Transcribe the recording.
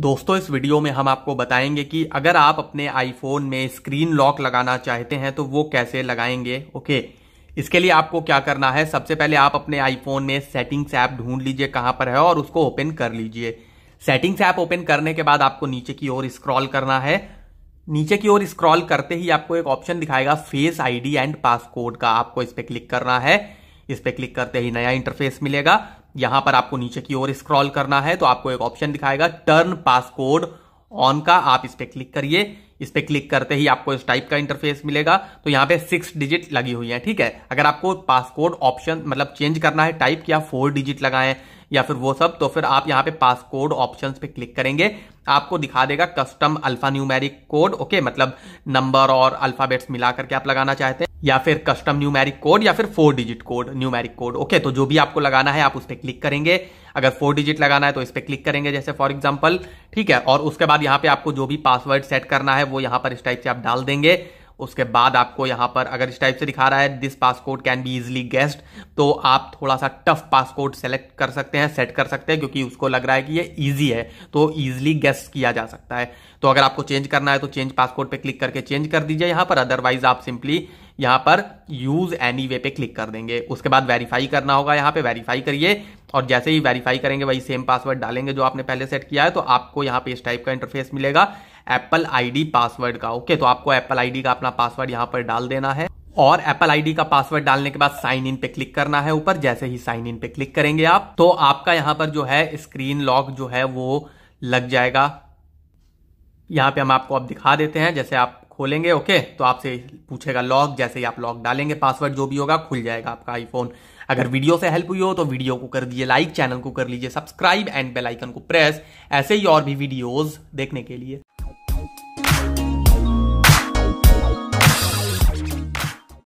दोस्तों इस वीडियो में हम आपको बताएंगे कि अगर आप अपने आईफोन में स्क्रीन लॉक लगाना चाहते हैं तो वो कैसे लगाएंगे ओके इसके लिए आपको क्या करना है सबसे पहले आप अपने आईफोन में सेटिंग्स ऐप ढूंढ लीजिए कहां पर है और उसको ओपन कर लीजिए सेटिंग्स ऐप ओपन करने के बाद आपको नीचे की ओर स्क्रॉल करना है नीचे की ओर स्क्रॉल करते ही आपको एक ऑप्शन दिखाएगा फेस आईडी एंड पासकोड का आपको इस पर क्लिक करना है इस पर क्लिक करते ही नया इंटरफेस मिलेगा यहां पर आपको नीचे की ओर स्क्रॉल करना है तो आपको एक ऑप्शन दिखाएगा टर्न पासकोड ऑन का आप इस पर क्लिक करिए इस पर क्लिक करते ही आपको इस टाइप का इंटरफेस मिलेगा तो यहां पे सिक्स डिजिट लगी हुई है ठीक है अगर आपको पासकोड ऑप्शन मतलब चेंज करना है टाइप या फोर डिजिट लगाएं या फिर वो सब तो फिर आप यहां पे पासकोड ऑप्शंस पे क्लिक करेंगे आपको दिखा देगा custom alpha numeric code okay मतलब नंबर और अल्फाबेट्स मिला करके आप लगाना चाहते हैं या फिर कस्टम न्यूमेरिक कोड या फिर four digit code numeric code okay तो जो भी आपको लगाना है आप उस पर क्लिक करेंगे अगर फोर डिजिट लगाना है तो इस पर क्लिक करेंगे जैसे फॉर एग्जाम्पल ठीक है और उसके बाद यहाँ पे आपको जो भी पासवर्ड सेट करना है वो यहाँ पर इस टाइप से आप डाल देंगे उसके बाद आपको यहां पर अगर इस टाइप से दिखा रहा है this passcode can be easily guessed तो आप थोड़ा सा टफ पासकोड सेलेक्ट कर सकते हैं सेट कर सकते हैं क्योंकि उसको लग रहा है कि ये इजी है तो ईजिली गेस्ट किया जा सकता है तो अगर आपको चेंज करना है तो चेंज पासकोड पर क्लिक करके चेंज कर दीजिए यहां पर अदरवाइज आप सिंपली यहां पर यूज एनी वे पे क्लिक कर देंगे उसके बाद वेरीफाई करना होगा यहां पे वेरीफाई करिए और जैसे ही वेरीफाई करेंगे वही सेम पासवर्ड डालेंगे जो आपने पहले सेट किया है तो आपको यहां पे इस टाइप का इंटरफेस मिलेगा एप्पल आईडी पासवर्ड का ओके तो आपको एप्पल आईडी का अपना पासवर्ड यहाँ पर डाल देना है और एप्पल आईडी का पासवर्ड डालने के बाद साइन इन पे क्लिक करना है ऊपर जैसे ही साइन इन पे क्लिक करेंगे आप तो आपका यहां पर जो है स्क्रीन लॉक जो है वो लग जाएगा यहाँ पे हम आपको अब दिखा देते हैं जैसे आप खोलेंगे ओके तो आपसे पूछेगा लॉक जैसे ही आप लॉक डालेंगे पासवर्ड जो भी होगा खुल जाएगा आपका आईफोन अगर वीडियो से हेल्प हुई हो तो वीडियो को कर दीजिए लाइक चैनल को कर लीजिए सब्सक्राइब एंड बेल आइकन को प्रेस ऐसे ही और भी वीडियोस देखने के लिए